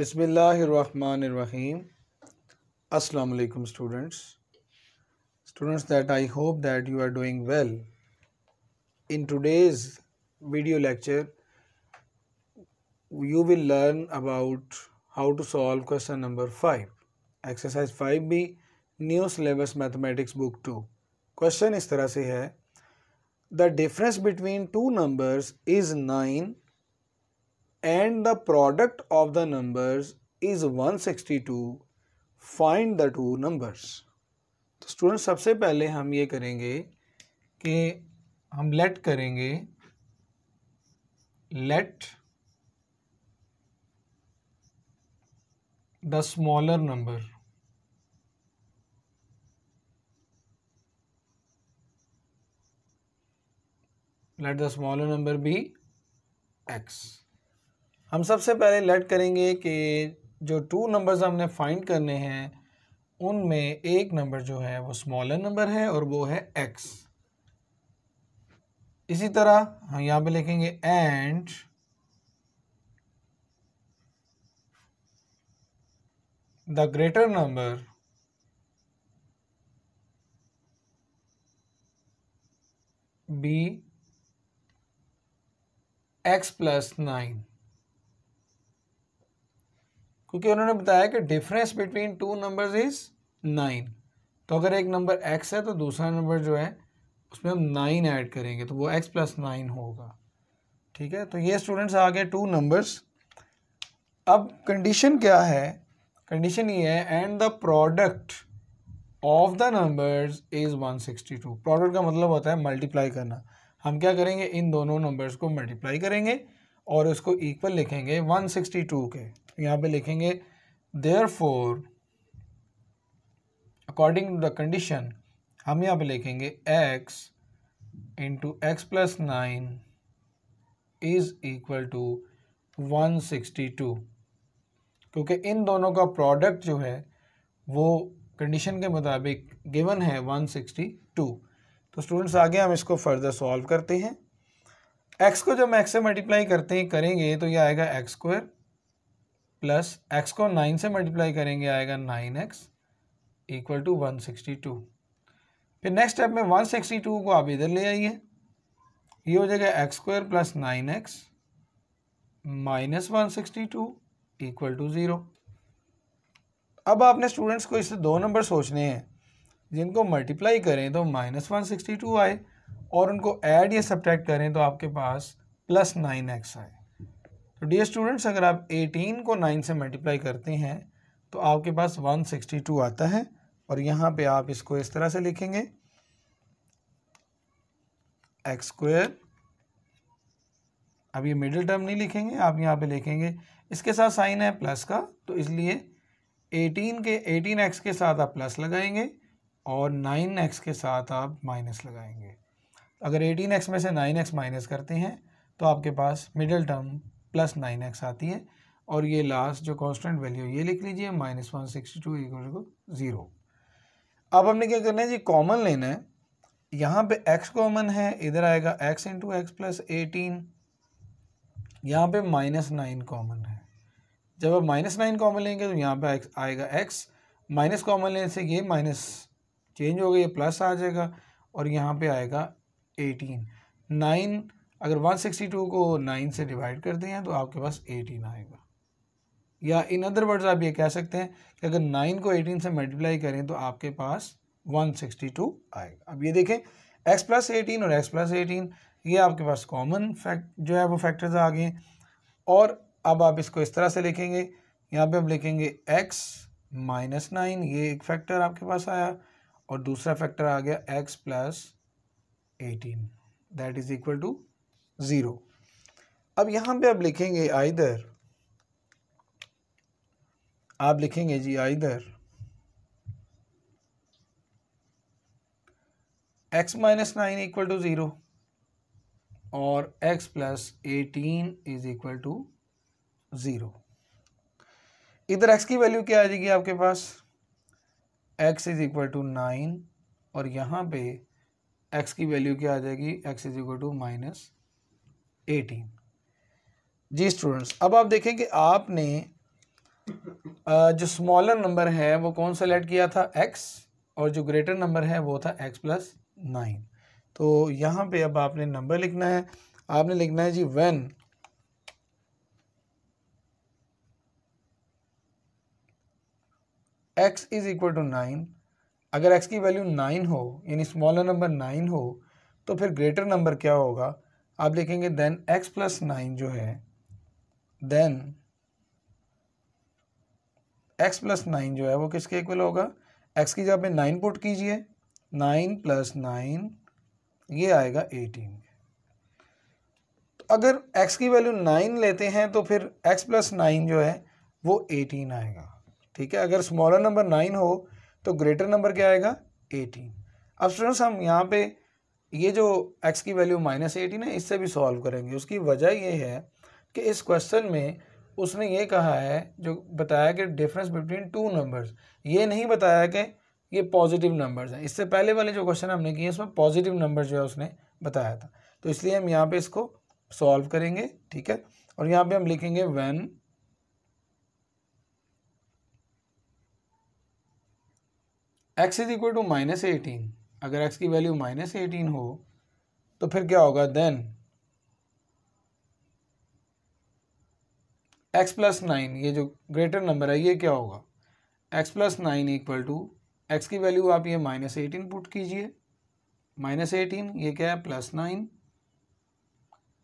बिसमीम अलकुम students students that I hope that you are doing well in today's video lecture you will learn about how to solve question number five exercise five B new syllabus mathematics book two question इस तरह से है the difference between two numbers is nine and the product of the numbers is 162 find the two numbers तो student सबसे पहले हम ये करेंगे कि हम लेट करेंगे let let the smaller number be x हम सबसे पहले लेट करेंगे कि जो टू नंबर्स हमने फाइंड करने हैं उनमें एक नंबर जो है वो स्मॉलर नंबर है और वो है एक्स इसी तरह हम यहाँ पे लिखेंगे and the greater number be x plus nine क्योंकि उन्होंने बताया कि difference between two numbers is nine तो अगर एक नंबर एक्स है तो दूसरा नंबर जो है उसमें हम नाइन ऐड करेंगे तो वो एक्स प्लस नाइन होगा ठीक है तो ये स्टूडेंट्स आ गए टू नंबर्स अब कंडीशन क्या है कंडीशन ये है and the product of the numbers is 162 product का मतलब होता है मल्टीप्लाई करना हम क्या करेंगे इन दोनों नंबर्स को मल्टीप्लाई करेंगे और उसको इक्वल लिखेंगे 162 के यहाँ पे लिखेंगे therefore according to the condition हम यहाँ पे लिखेंगे x into x plus nine is equal to one sixty two क्योंकि इन दोनों का प्रोडक्ट जो है वो कंडीशन के मुताबिक गिवन है वन सिक्सटी टू तो स्टूडेंट्स आगे हम इसको फर्दर सॉल्व करते हैं एक्स को जब एक्स से मल्टीप्लाई करते हैं करेंगे तो ये आएगा एक्स स्क्वायर प्लस एक्स को नाइन से मल्टीप्लाई करेंगे आएगा nine x equal to one sixty two फिर नेक्स्ट स्टेप में वन सिक्सटी टू को आप इधर ले आइए ये हो जाएगा x square plus nine x minus one sixty two equal to zero अब आपने स्टूडेंट्स को इससे दो नंबर सोचने हैं जिनको मल्टीप्लाई करें तो माइनस वन सिक्सटी टू आए और उनको ऐड या सब्ट्रैक्ट करें तो आपके पास प्लस नाइन एक्स आए तो डी स्टूडेंट्स अगर आप 18 को 9 से मल्टीप्लाई करते हैं तो आपके पास 162 आता है और यहाँ पे आप इसको इस तरह से लिखेंगे एक्स स्क्वेयर अब ये मिडिल टर्म नहीं लिखेंगे आप यहाँ पे लिखेंगे इसके साथ साइन है प्लस का तो इसलिए 18 के 18x के साथ आप प्लस लगाएंगे और 9x के साथ आप माइनस लगाएंगे अगर 18x में से 9x माइनस करते हैं तो आपके पास middle term plus nine x आती है और ये लास्ट जो कांस्टेंट वैल्यू ये लिख लीजिए minus one sixty two equal to zero अब हमने क्या करना है जी कॉमन लेना है यहाँ पे एक्स कॉमन है इधर आएगा x into x plus eighteen यहाँ पे माइनस नाइन कॉमन है जब आप माइनस नाइन कॉमन लेंगे तो यहाँ पे एक्स आएगा एक्स माइनस कॉमन लेने से ये माइनस चेंज हो गई ये प्लस आ जाएगा और यहाँ पे आएगा एटीन नाइन अगर 162 को 9 से डिवाइड करते हैं तो आपके पास 18 आएगा या इन अदर वर्ड्स आप ये कह सकते हैं कि अगर 9 को 18 से मल्टीप्लाई करें तो आपके पास 162 आएगा अब ये देखें x प्लस एटीन और x प्लस एटीन ये आपके पास कॉमन फैक्ट जो है वो फैक्टर्स आ गए और अब आप इसको इस तरह से लिखेंगे यहाँ पे हम लिखेंगे x माइनस नाइन ये एक फैक्टर आपके पास आया और दूसरा फैक्टर आ गया x plus eighteen that is equal to zero अब यहां पे आप लिखेंगे आइदर आप लिखेंगे जी either x minus nine equal to zero और x plus eighteen is equal to zero इधर एक्स की वैल्यू क्या आ जाएगी आपके पास x is equal to nine और यहां पे एक्स की वैल्यू क्या आ जाएगी x is equal to minus eighteen जी स्टूडेंट्स अब आप देखें कि आपने जो स्मॉलर नंबर है वो कौन सा लेट किया था एक्स और जो ग्रेटर नंबर है वो था एक्स प्लस नाइन तो यहाँ पे अब आपने नंबर लिखना है आपने लिखना है जी when x is equal to nine अगर एक्स की वैल्यू नाइन हो यानी स्मॉलर नंबर नाइन हो तो फिर ग्रेटर नंबर क्या होगा आप देखेंगे देन एक्स प्लस नाइन जो है देन एक्स प्लस नाइन जो है वो किसके इक्वल होगा एक्स की जगह पे नाइन पुट कीजिए नाइन प्लस नाइन ये आएगा एटीन तो अगर एक्स की वैल्यू नाइन लेते हैं तो फिर एक्स प्लस नाइन जो है वो एटीन आएगा ठीक है अगर स्मॉलर नंबर नाइन हो तो ग्रेटर नंबर क्या आएगा एटीन अब स्टूडेंट्स हम यहाँ पे ये जो एक्स की वैल्यू माइनस एटीन है इससे भी सॉल्व करेंगे उसकी वजह ये है कि इस क्वेश्चन में उसने ये कहा है जो बताया कि डिफरेंस बिटवीन टू नंबर्स ये नहीं बताया कि ये पॉजिटिव नंबर्स हैं इससे पहले वाले जो क्वेश्चन हमने किए उसमें पॉजिटिव नंबर जो है उसने बताया था तो इसलिए हम यहाँ पे इसको सॉल्व करेंगे ठीक है और यहाँ पर हम लिखेंगे when x is equal to minus eighteen अगर एक्स की वैल्यू माइनस एटीन हो तो फिर क्या होगा देन एक्स प्लस नाइन ये जो ग्रेटर नंबर है ये क्या होगा x plus nine equal to x की वैल्यू आप ये माइनस एटीन पुट कीजिए माइनस एटीन ये क्या है प्लस नाइन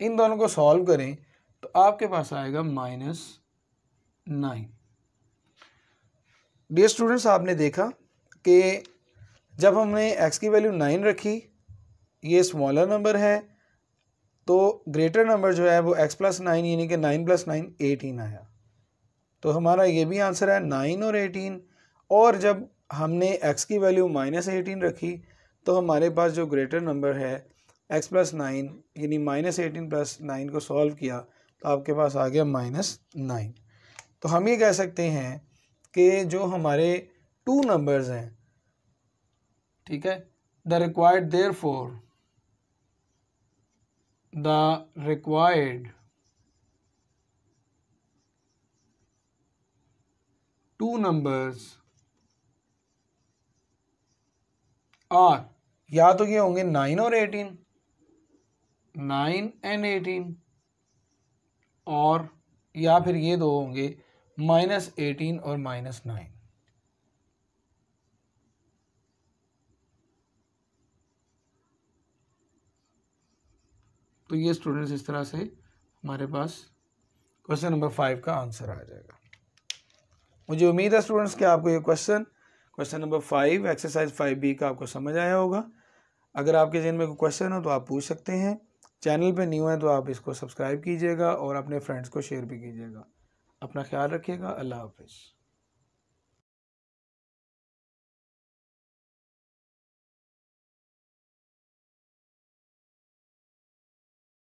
इन दोनों को सॉल्व करें तो आपके पास आएगा माइनस नाइन डियर स्टूडेंट्स आपने देखा कि जब हमने एक्स की वैल्यू नाइन रखी ये स्मॉलर नंबर है तो ग्रेटर नंबर जो है वो एक्स प्लस नाइन यानी कि नाइन प्लस नाइन एटीन आया तो हमारा ये भी आंसर है नाइन और एटीन और जब हमने एक्स की वैल्यू माइनस एटीन रखी तो हमारे पास जो ग्रेटर नंबर है एक्स प्लस नाइन यानी माइनस एटीन प्लस नाइन को सॉल्व किया तो आपके पास आ गया माइनस नाइन तो हम ये कह सकते हैं कि जो हमारे टू नंबर्स हैं ठीक है the required therefore the required two numbers are या तो ये होंगे नाइन और एटीन नाइन एंड एटीन और या फिर ये दो होंगे माइनस एटीन और माइनस नाइन तो ये स्टूडेंट्स इस तरह से हमारे पास क्वेश्चन नंबर फाइव का आंसर आ जाएगा मुझे उम्मीद है स्टूडेंट्स कि आपको ये question question number five exercise five B का आपको समझ आया होगा अगर आपके जहन में कोई क्वेश्चन हो तो आप पूछ सकते हैं चैनल पे न्यू हैं तो आप इसको सब्सक्राइब कीजिएगा और अपने फ्रेंड्स को शेयर भी कीजिएगा अपना ख्याल रखिएगा अल्लाह हाफिज़